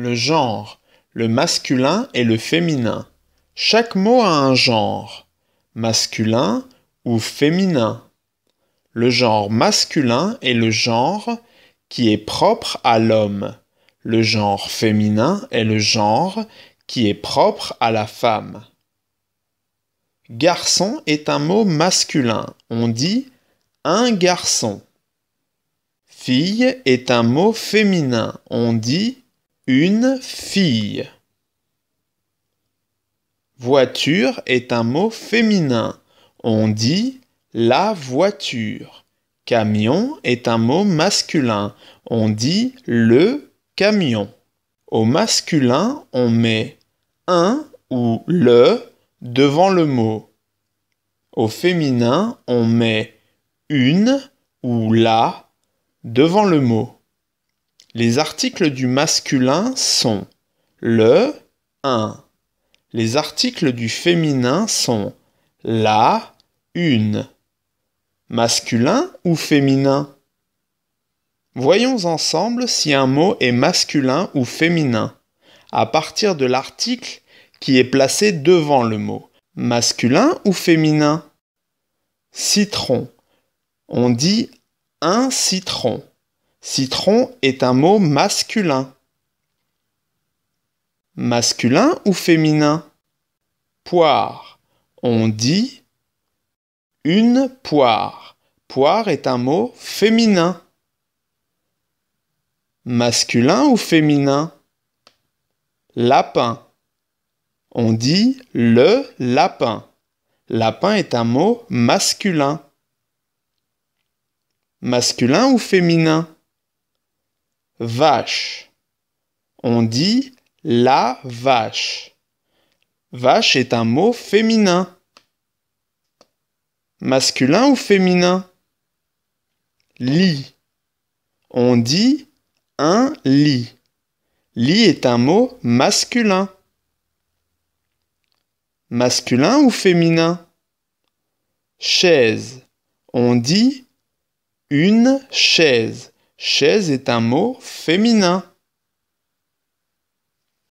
Le genre, le masculin et le féminin. Chaque mot a un genre, masculin ou féminin. Le genre masculin est le genre qui est propre à l'homme. Le genre féminin est le genre qui est propre à la femme. Garçon est un mot masculin. On dit un garçon. Fille est un mot féminin. On dit une fille. Voiture est un mot féminin. On dit la voiture. Camion est un mot masculin. On dit le camion. Au masculin, on met un ou le devant le mot. Au féminin, on met une ou la devant le mot. Les articles du masculin sont le, un. Les articles du féminin sont la, une. Masculin ou féminin Voyons ensemble si un mot est masculin ou féminin, à partir de l'article qui est placé devant le mot. Masculin ou féminin Citron. On dit un citron. Citron est un mot masculin. Masculin ou féminin Poire. On dit une poire. Poire est un mot féminin. Masculin ou féminin Lapin. On dit le lapin. Lapin est un mot masculin. Masculin ou féminin vache. On dit la vache. Vache est un mot féminin. Masculin ou féminin Lit. On dit un lit. Lit est un mot masculin. Masculin ou féminin Chaise. On dit une chaise. Chaise est un mot féminin.